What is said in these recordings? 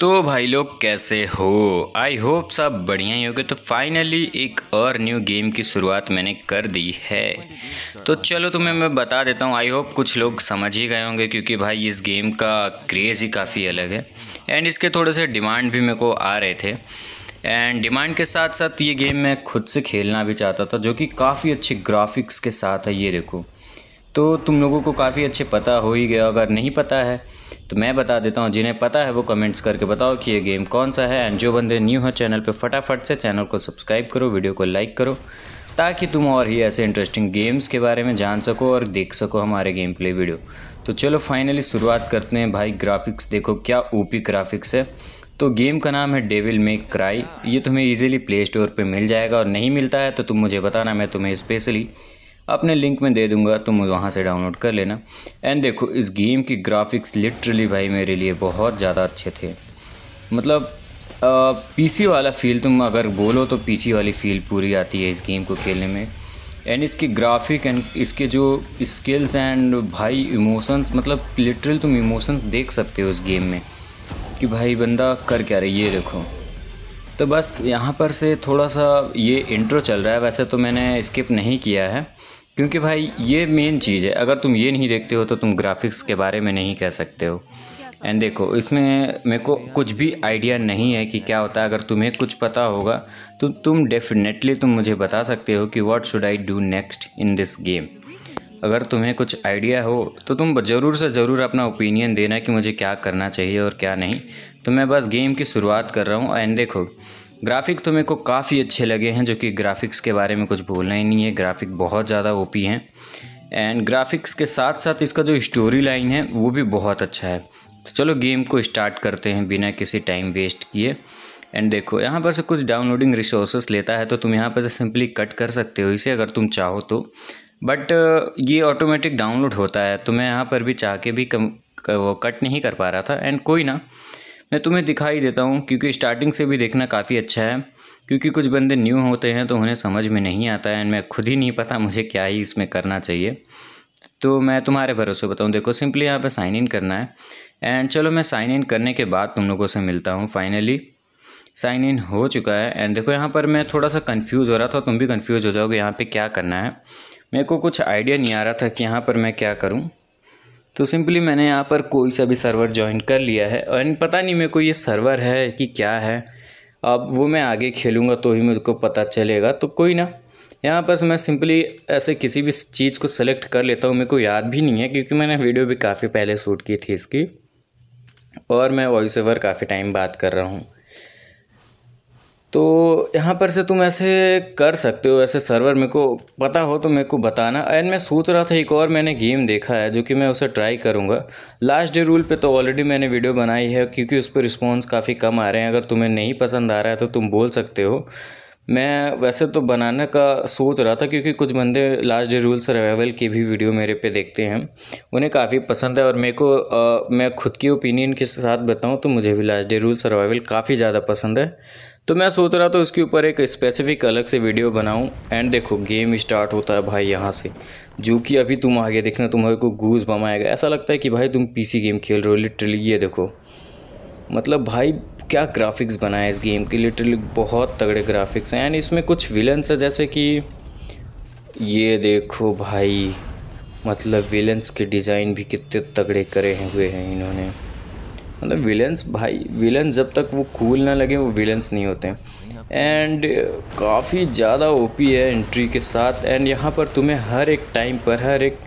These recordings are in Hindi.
तो भाई लोग कैसे हो आई होप सब बढ़िया ही हो तो फाइनली एक और न्यू गेम की शुरुआत मैंने कर दी है तो चलो तुम्हें मैं बता देता हूँ आई होप कुछ लोग समझ ही गए होंगे क्योंकि भाई इस गेम का क्रेज़ ही काफ़ी अलग है एंड इसके थोड़े से डिमांड भी मेरे को आ रहे थे एंड डिमांड के साथ साथ ये गेम मैं खुद से खेलना भी चाहता था जो कि काफ़ी अच्छे ग्राफिक्स के साथ है ये देखो तो तुम लोगों को काफ़ी अच्छे पता हो ही गया अगर नहीं पता है तो मैं बता देता हूँ जिन्हें पता है वो कमेंट्स करके बताओ कि ये गेम कौन सा है एंड जो बंदे न्यू हो चैनल पे फटाफट से चैनल को सब्सक्राइब करो वीडियो को लाइक करो ताकि तुम और ही ऐसे इंटरेस्टिंग गेम्स के बारे में जान सको और देख सको हमारे गेम प्ले वीडियो तो चलो फाइनली शुरुआत करते हैं भाई ग्राफिक्स देखो क्या ओपी ग्राफिक्स है तो गेम का नाम है डेविल मेक क्राई ये तुम्हें इजीली प्ले स्टोर पे मिल जाएगा और नहीं मिलता है तो तुम मुझे बताना मैं तुम्हें स्पेशली अपने लिंक में दे दूंगा तुम वहाँ से डाउनलोड कर लेना एंड देखो इस गेम की ग्राफिक्स लिटरली भाई मेरे लिए बहुत ज़्यादा अच्छे थे मतलब पीसी वाला फील तुम अगर बोलो तो पीसी वाली फील पूरी आती है इस गेम को खेलने में एंड इसकी ग्राफिक एंड इसके जो स्किल्स एंड भाई इमोशंस मतलब लिटरल तुम इमोशंस देख सकते हो इस गेम में कि भाई बंदा कर क्या रही ये देखो तो बस यहाँ पर से थोड़ा सा ये इंट्रो चल रहा है वैसे तो मैंने स्किप नहीं किया है क्योंकि भाई ये मेन चीज़ है अगर तुम ये नहीं देखते हो तो तुम ग्राफिक्स के बारे में नहीं कह सकते हो एंड देखो इसमें मेरे को कुछ भी आइडिया नहीं है कि क्या होता है अगर तुम्हें कुछ पता होगा तो तुम डेफिनेटली तुम मुझे बता सकते हो कि what should I do next in this game अगर तुम्हें कुछ आइडिया हो तो तुम ज़रूर से ज़रूर अपना ओपिनियन देना कि मुझे क्या करना चाहिए और क्या नहीं तो मैं बस गेम की शुरुआत कर रहा हूँ एंड देखो ग्राफिक तो मेरे को काफ़ी अच्छे लगे हैं जो कि ग्राफिक्स के बारे में कुछ बोलना ही नहीं है ग्राफिक बहुत ज़्यादा ओपी हैं एंड ग्राफिक्स के साथ साथ इसका जो स्टोरी लाइन है वो भी बहुत अच्छा है तो चलो गेम को स्टार्ट करते हैं बिना किसी टाइम वेस्ट किए एंड देखो यहाँ पर से कुछ डाउनलोडिंग रिसोर्सेस लेता है तो तुम यहाँ पर से सिंपली कट कर सकते हो इसे अगर तुम चाहो तो बट ये ऑटोमेटिक डाउनलोड होता है तो मैं यहाँ पर भी चाह के भी कम वो कट नहीं कर पा रहा था एंड कोई ना मैं तुम्हें दिखाई देता हूँ क्योंकि स्टार्टिंग से भी देखना काफ़ी अच्छा है क्योंकि कुछ बंदे न्यू होते हैं तो उन्हें समझ में नहीं आता है एंड मैं खुद ही नहीं पता मुझे क्या ही इसमें करना चाहिए तो मैं तुम्हारे भरोसे बताऊँ देखो सिंपली यहाँ पर साइन इन करना है एंड चलो मैं साइन इन करने के बाद तुम लोगों से मिलता हूँ फाइनली साइन इन हो चुका है एंड देखो यहाँ पर मैं थोड़ा सा कंफ्यूज हो रहा था तुम भी कंफ्यूज हो जाओगे यहाँ पे क्या करना है मेरे को कुछ आइडिया नहीं आ रहा था कि यहाँ पर मैं क्या करूँ तो सिंपली मैंने यहाँ पर कोई सा भी सर्वर ज्वाइन कर लिया है एंड पता नहीं मेरे को ये सर्वर है कि क्या है अब वो मैं आगे खेलूँगा तो ही मुझको पता चलेगा तो कोई ना यहाँ पर मैं सिंपली ऐसे किसी भी चीज़ को सेलेक्ट कर लेता हूँ मेरे को याद भी नहीं है क्योंकि मैंने वीडियो भी काफ़ी पहले शूट की थी इसकी और मैं वॉइस ओवर काफ़ी टाइम बात कर रहा हूँ तो यहाँ पर से तुम ऐसे कर सकते हो ऐसे सर्वर मेरे को पता हो तो मेरे को बताना एंड मैं सोच रहा था एक और मैंने गेम देखा है जो कि मैं उसे ट्राई करूँगा लास्ट डे रूल पे तो ऑलरेडी मैंने वीडियो बनाई है क्योंकि उस पर रिस्पॉन्स काफ़ी कम आ रहे हैं अगर तुम्हें नहीं पसंद आ रहा है तो तुम बोल सकते हो मैं वैसे तो बनाने का सोच रहा था क्योंकि कुछ बंदे लास्ट डे रूल सर्वाइवल की भी वीडियो मेरे पे देखते हैं उन्हें काफ़ी पसंद है और मेरे को आ, मैं खुद की ओपिनियन के साथ बताऊं तो मुझे भी लास्ट डे रूल सर्वाइवल काफ़ी ज़्यादा पसंद है तो मैं सोच रहा था उसके ऊपर एक स्पेसिफिक अलग से वीडियो बनाऊं एंड देखो गेम स्टार्ट होता है भाई यहाँ से जो कि अभी तुम आगे देखना तुम्हारे को गूज बमाएगा ऐसा लगता है कि भाई तुम पीसी गेम खेल रहे हो लिटरली ये देखो मतलब भाई क्या ग्राफिक्स बनाए इस गेम के लिटरली बहुत तगड़े ग्राफिक्स हैं एंड इसमें कुछ विलन्स है जैसे कि ये देखो भाई मतलब विलन्स के डिज़ाइन भी कितने तगड़े करे हुए हैं इन्होंने मतलब विलन्स भाई विलन जब तक वो कूल ना लगे वो विलन्स नहीं होते एंड काफ़ी ज़्यादा ओपी है एंट्री के साथ एंड यहाँ पर तुम्हें हर एक टाइम पर हर एक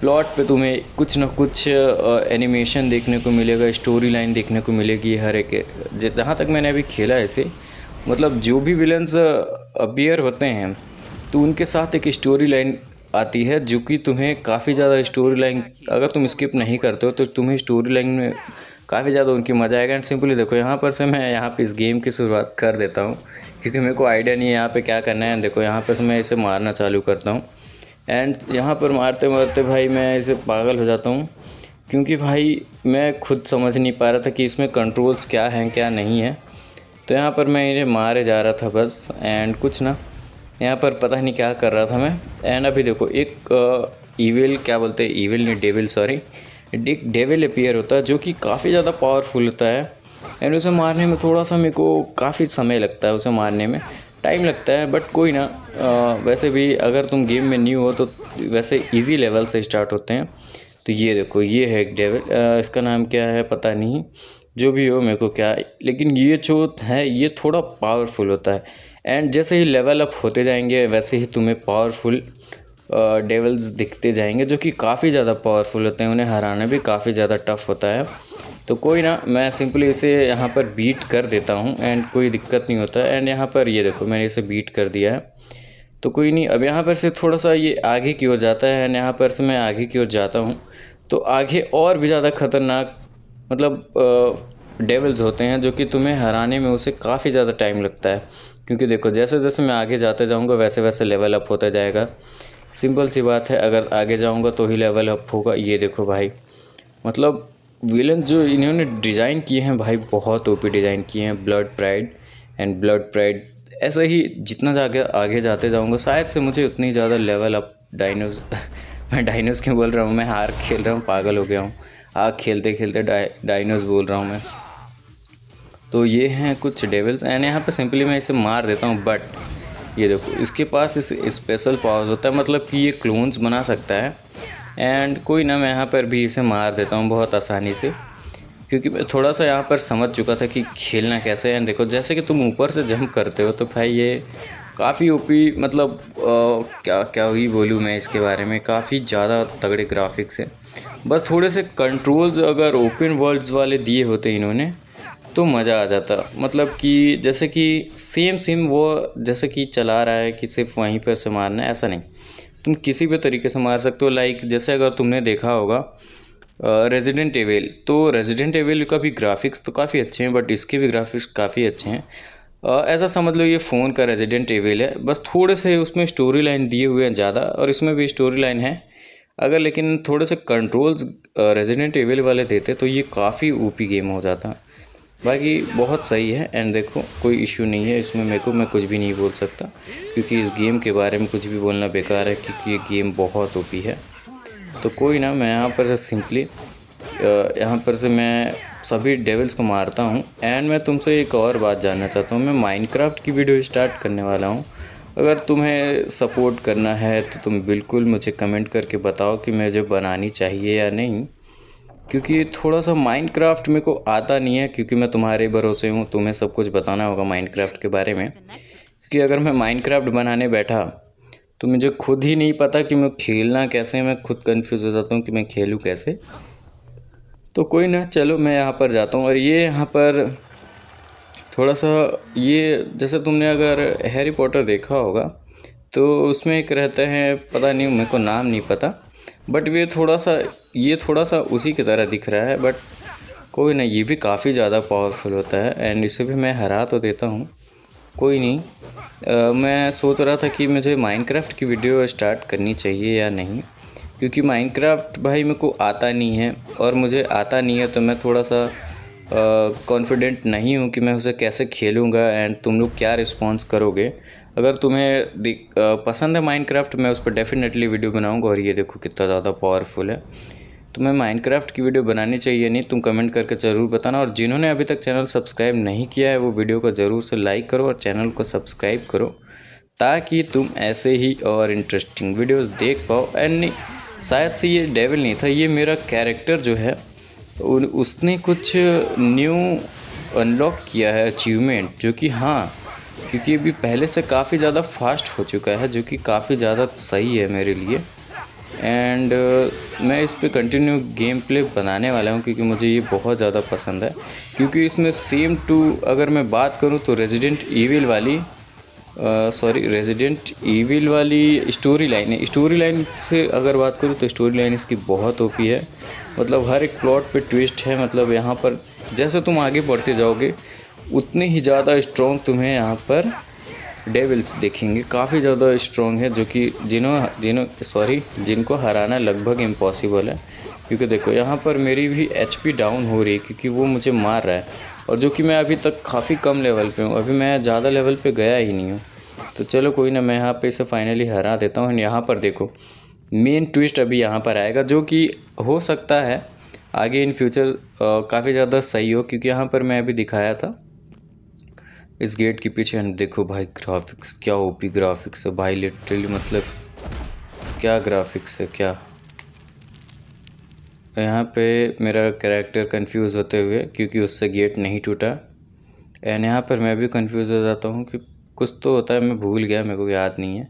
प्लॉट पे तुम्हें कुछ ना कुछ एनिमेशन देखने को मिलेगा स्टोरी लाइन देखने को मिलेगी हर एक जहाँ तक मैंने अभी खेला ऐसे मतलब जो भी विलन्स अपियर होते हैं तो उनके साथ एक स्टोरी लाइन आती है जो कि तुम्हें काफ़ी ज़्यादा स्टोरी लाइन अगर तुम स्किप नहीं करते हो तो तुम्हें स्टोरी लाइन में काफ़ी ज़्यादा उनकी मज़ा आएगा एंड सिंपली देखो यहाँ पर से मैं यहाँ पर इस गेम की शुरुआत कर देता हूँ क्योंकि मेरे को आइडिया नहीं है यहाँ पर क्या करना है देखो यहाँ पर से मैं इसे मारना चालू करता हूँ एंड यहाँ पर मारते मारते भाई मैं इसे पागल हो जाता हूँ क्योंकि भाई मैं खुद समझ नहीं पा रहा था कि इसमें कंट्रोल्स क्या हैं क्या नहीं है तो यहाँ पर मैं इन्हें मारे जा रहा था बस एंड कुछ ना यहाँ पर पता नहीं क्या कर रहा था मैं एंड अभी देखो एक ईविल क्या बोलते हैं ईविल नहीं डेविल सॉरी डिक डेविल अपियर होता है जो कि काफ़ी ज़्यादा पावरफुल होता है एंड उसे मारने में थोड़ा सा मेरे को काफ़ी समय लगता है उसे मारने में टाइम लगता है बट कोई ना आ, वैसे भी अगर तुम गेम में न्यू हो तो वैसे इजी लेवल से स्टार्ट होते हैं तो ये देखो ये है एक डेविल इसका नाम क्या है पता नहीं जो भी हो मेरे को क्या लेकिन ये जो है ये थोड़ा पावरफुल होता है एंड जैसे ही लेवल अप होते जाएंगे वैसे ही तुम्हें पावरफुल डेवल्स दिखते जाएंगे जो कि काफ़ी ज़्यादा पावरफुल होते हैं उन्हें हराना भी काफ़ी ज़्यादा टफ होता है तो कोई ना मैं सिंपली इसे यहाँ पर बीट कर देता हूँ एंड कोई दिक्कत नहीं होता एंड यहाँ पर ये देखो मैंने इसे बीट कर दिया है तो कोई नहीं अब यहाँ पर से थोड़ा सा ये आगे की ओर जाता है एंड यहाँ पर से मैं आगे की ओर जाता हूँ तो आगे और भी ज़्यादा ख़तरनाक मतलब डेवल्स होते हैं जो कि तुम्हें हराने में उसे काफ़ी ज़्यादा टाइम लगता है क्योंकि देखो जैसे जैसे मैं आगे जाते जाऊँगा वैसे वैसे लेवल अप होता जाएगा सिंपल सी बात है अगर आगे जाऊँगा तो ही लेवल अप होगा ये देखो भाई मतलब विलन जो इन्होंने डिज़ाइन किए हैं भाई बहुत ओपी डिज़ाइन किए हैं blood pride and blood pride ऐसे ही जितना जाके आगे जाते जाऊँगा शायद से मुझे उतनी ज़्यादा लेवल अप डाइनोज मैं डाइनोज क्यों बोल रहा हूँ मैं हार खेल रहा हूँ पागल हो गया हूँ आग खेलते खेलते डाइनोज बोल रहा हूँ मैं तो ये हैं कुछ डेवल्स एंड यहाँ पर सिंपली मैं इसे मार देता हूँ बट ये देखो इसके पास इस स्पेशल पावर्स होता है मतलब कि ये क्लोन्स बना सकता है एंड कोई ना मैं यहाँ पर भी इसे मार देता हूँ बहुत आसानी से क्योंकि मैं थोड़ा सा यहाँ पर समझ चुका था कि खेलना कैसे है देखो जैसे कि तुम ऊपर से जंप करते हो तो भाई ये काफ़ी ओपी मतलब आ, क्या क्या ही बोलूँ मैं इसके बारे में काफ़ी ज़्यादा तगड़े ग्राफिक्स हैं बस थोड़े से कंट्रोल्स अगर ओपन वर्ल्ड्स वाले दिए होते इन्होंने तो मज़ा आ जाता मतलब कि जैसे कि सेम सिम वो जैसे कि चला रहा है कि सिर्फ वहीं पर से मारना है ऐसा नहीं तुम किसी भी तरीके से मार सकते हो लाइक जैसे अगर तुमने देखा होगा रेजिडेंट एवेल तो रेजिडेंट एवेल का भी ग्राफिक्स तो काफ़ी अच्छे हैं बट इसके भी ग्राफिक्स काफ़ी अच्छे हैं ऐसा समझ लो ये फ़ोन का रेजिडेंट एवेल है बस थोड़े से उसमें स्टोरी लाइन दिए हुए हैं ज़्यादा और इसमें भी स्टोरी लाइन है अगर लेकिन थोड़े से कंट्रोल्स रेजिडेंट एवेल वाले देते तो ये काफ़ी ओपी गेम हो जाता बाकी बहुत सही है एंड देखो कोई इशू नहीं है इसमें मेरे को मैं कुछ भी नहीं बोल सकता क्योंकि इस गेम के बारे में कुछ भी बोलना बेकार है क्योंकि ये गेम बहुत ओपी है तो कोई ना मैं यहाँ पर से सिंपली यहाँ पर से मैं सभी डेविल्स को मारता हूँ एंड मैं तुमसे एक और बात जानना चाहता हूँ मैं माइनक्राफ्ट की वीडियो स्टार्ट करने वाला हूँ अगर तुम्हें सपोर्ट करना है तो तुम बिल्कुल मुझे कमेंट करके बताओ कि मुझे बनानी चाहिए या नहीं क्योंकि थोड़ा सा क्राफ़्ट मेरे को आता नहीं है क्योंकि मैं तुम्हारे भरोसे हूँ तुम्हें सब कुछ बताना होगा क्राफ्ट के बारे में क्योंकि अगर मैं क्राफ्ट बनाने बैठा तो मुझे खुद ही नहीं पता कि मैं खेलना कैसे मैं खुद कन्फ्यूज़ हो जाता हूँ कि मैं खेलूँ कैसे तो कोई ना चलो मैं यहाँ पर जाता हूँ और ये यहाँ पर थोड़ा सा ये जैसे तुमने अगर हैरी पॉटर देखा होगा तो उसमें एक रहता है पता नहीं मेरे को नाम नहीं पता बट वे थोड़ा सा ये थोड़ा सा उसी की तरह दिख रहा है बट कोई नहीं ये भी काफ़ी ज़्यादा पावरफुल होता है एंड इसे भी मैं हरा तो देता हूँ कोई नहीं आ, मैं सोच रहा था कि मुझे माइनक्राफ्ट की वीडियो स्टार्ट करनी चाहिए या नहीं क्योंकि माइनक्राफ्ट भाई मेरे को आता नहीं है और मुझे आता नहीं है तो मैं थोड़ा सा कॉन्फिडेंट नहीं हूँ कि मैं उसे कैसे खेलूँगा एंड तुम लोग क्या रिस्पॉन्स करोगे अगर तुम्हें पसंद है माइनक्राफ्ट मैं उस पर डेफिनेटली वीडियो बनाऊंगा और ये देखो कितना ज़्यादा पावरफुल है तुम्हें माइनक्राफ्ट की वीडियो बनानी चाहिए नहीं तुम कमेंट करके ज़रूर बताना और जिन्होंने अभी तक चैनल सब्सक्राइब नहीं किया है वो वीडियो को ज़रूर से लाइक करो और चैनल को सब्सक्राइब करो ताकि तुम ऐसे ही और इंटरेस्टिंग वीडियोस देख पाओ एंड शायद से ये डेविल नहीं था ये मेरा कैरेक्टर जो है उसने कुछ न्यू अनलॉक किया है अचीवमेंट जो कि हाँ क्योंकि अभी पहले से काफ़ी ज़्यादा फास्ट हो चुका है जो कि काफ़ी ज़्यादा सही है मेरे लिए एंड uh, मैं इस पर कंटिन्यू गेम प्ले बनाने वाला हूँ क्योंकि मुझे ये बहुत ज़्यादा पसंद है क्योंकि इसमें सेम टू अगर मैं बात करूँ तो रेजिडेंट ईविल वाली सॉरी रेजिडेंट ईविल वाली स्टोरी लाइन है स्टोरी लाइन से अगर बात करूँ तो स्टोरी लाइन इसकी बहुत ओपी है मतलब हर एक प्लॉट पे ट्विस्ट है मतलब यहाँ पर जैसे तुम आगे बढ़ते जाओगे उतनी ही ज़्यादा स्ट्रॉन्ग तुम्हें यहाँ पर डेविल्स देखेंगे काफ़ी ज़्यादा स्ट्रॉन्ग है जो कि जिन्हों जिन्हों सॉरी जिनको हराना लगभग इम्पॉसिबल है क्योंकि देखो यहाँ पर मेरी भी एच डाउन हो रही है क्योंकि वो मुझे मार रहा है और जो कि मैं अभी तक काफ़ी कम लेवल पे हूँ अभी मैं ज़्यादा लेवल पे गया ही नहीं हूँ तो चलो कोई ना मैं यहाँ पे इसे फाइनली हरा देता हूँ यहाँ पर देखो मेन ट्विस्ट अभी यहाँ पर आएगा जो कि हो सकता है आगे इन फ्यूचर काफ़ी ज़्यादा सही हो क्योंकि यहाँ पर मैं अभी दिखाया था इस गेट के पीछे हम देखो भाई ग्राफिक्स क्या ओपी ग्राफिक्स है भाई लिटरली मतलब क्या ग्राफिक्स है क्या यहाँ पे मेरा कैरेक्टर कंफ्यूज होते हुए क्योंकि उससे गेट नहीं टूटा एंड यहाँ पर मैं भी कंफ्यूज हो जाता हूँ कि कुछ तो होता है मैं भूल गया मेरे को याद नहीं है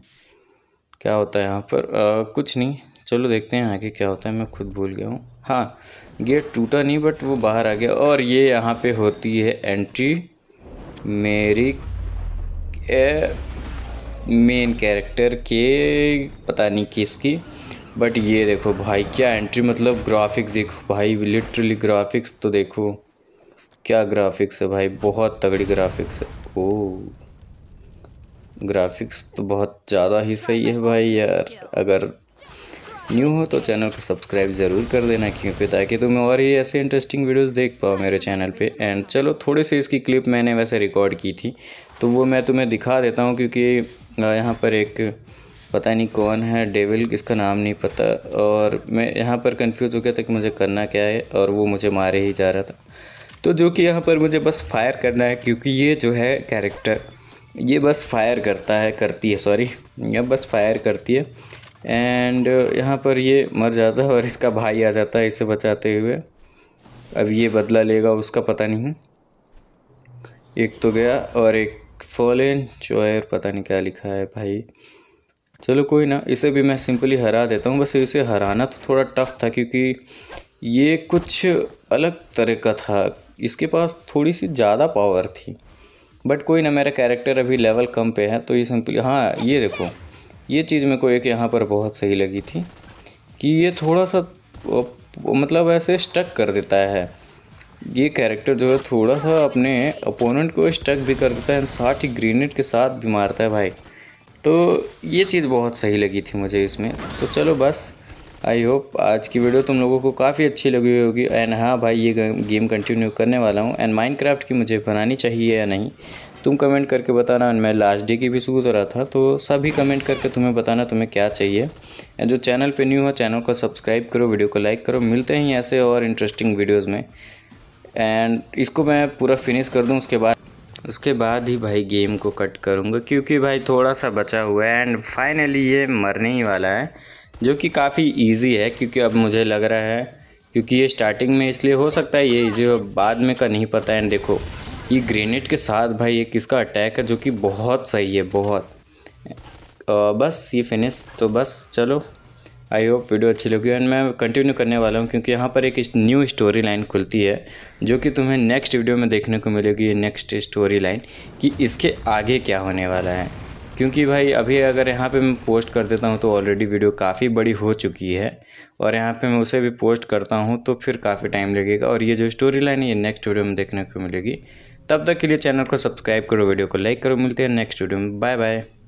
क्या होता है यहाँ पर आ, कुछ नहीं चलो देखते हैं आगे क्या होता है मैं खुद भूल गया हूँ हाँ गेट टूटा नहीं बट वो बाहर आ गया और ये यहाँ पे होती है एंट्री मेरी मेन कैरेक्टर के पता नहीं किसकी बट ये देखो भाई क्या एंट्री मतलब ग्राफिक्स देखो भाई लिटरली ग्राफिक्स तो देखो क्या ग्राफिक्स है भाई बहुत तगड़ी ग्राफिक्स है ओ ग्राफिक्स तो बहुत ज़्यादा ही सही है भाई यार अगर न्यू हो तो चैनल को सब्सक्राइब ज़रूर कर देना क्योंकि ताकि तुम्हें और ये ऐसे इंटरेस्टिंग वीडियोस देख पाओ मेरे चैनल पे एंड चलो थोड़े से इसकी क्लिप मैंने वैसे रिकॉर्ड की थी तो वो मैं तुम्हें दिखा देता हूँ क्योंकि यहाँ पर एक पता नहीं कौन है डेविल इसका नाम नहीं पता और मैं यहाँ पर कन्फ्यूज़ हो गया था कि मुझे करना क्या है और वो मुझे मारे ही जा रहा था तो जो कि यहाँ पर मुझे बस फायर करना है क्योंकि ये जो है कैरेक्टर ये बस फायर करता है करती है सॉरी यह बस फायर करती है एंड uh, यहाँ पर ये मर जाता है और इसका भाई आ जाता है इसे बचाते हुए अब ये बदला लेगा उसका पता नहीं एक तो गया और एक फॉलेन चॉयर पता नहीं क्या लिखा है भाई चलो कोई ना इसे भी मैं सिंपली हरा देता हूँ बस इसे हराना तो थोड़ा टफ था क्योंकि ये कुछ अलग तरह का था इसके पास थोड़ी सी ज़्यादा पावर थी बट कोई ना मेरा कैरेक्टर अभी लेवल कम पे है तो ये सिंपली हाँ ये देखो ये चीज़ मेरे को एक यहाँ पर बहुत सही लगी थी कि ये थोड़ा सा मतलब ऐसे स्टक कर देता है ये कैरेक्टर जो है थोड़ा सा अपने अपोनेंट को स्टक भी कर देता है साथ ही ग्रेनेड के साथ भी मारता है भाई तो ये चीज़ बहुत सही लगी थी मुझे इसमें तो चलो बस आई होप आज की वीडियो तुम लोगों को काफ़ी अच्छी लगी होगी एंड हाँ भाई ये गेम कंटिन्यू करने वाला हूँ एंड माइंड की मुझे बनानी चाहिए या नहीं तुम कमेंट करके बताना मैं लास्ट डे की भी सूझ रहा था तो सभी कमेंट करके तुम्हें बताना तुम्हें क्या चाहिए जो चैनल पे न्यू हो चैनल को सब्सक्राइब करो वीडियो को लाइक करो मिलते हैं ऐसे और इंटरेस्टिंग वीडियोज़ में एंड इसको मैं पूरा फिनिश कर दूँ उसके बाद उसके बाद ही भाई गेम को कट करूँगा क्योंकि भाई थोड़ा सा बचा हुआ है एंड फाइनली ये मरने ही वाला है जो कि काफ़ी ईजी है क्योंकि अब मुझे लग रहा है क्योंकि ये स्टार्टिंग में इसलिए हो सकता है ये इजी हो बाद में का नहीं पता है देखो ये ग्रेनेड के साथ भाई एक इसका अटैक है जो कि बहुत सही है बहुत आ, बस ये फिनिश तो बस चलो आई होप वीडियो अच्छी लगी एंड मैं कंटिन्यू करने वाला हूँ क्योंकि यहाँ पर एक न्यू स्टोरी लाइन खुलती है जो कि तुम्हें नेक्स्ट वीडियो में देखने को मिलेगी ये नेक्स्ट स्टोरी लाइन कि इसके आगे क्या होने वाला है क्योंकि भाई अभी अगर यहाँ पे मैं पोस्ट कर देता हूँ तो ऑलरेडी वीडियो काफ़ी बड़ी हो चुकी है और यहाँ पे मैं उसे भी पोस्ट करता हूँ तो फिर काफ़ी टाइम लगेगा और ये जो स्टोरी लाइन है ये नेक्स्ट वीडियो में देखने को मिलेगी तब तक के लिए चैनल को सब्सक्राइब करो वीडियो को लाइक करो मिलते हैं नेक्स्ट वीडियो में बाय बाय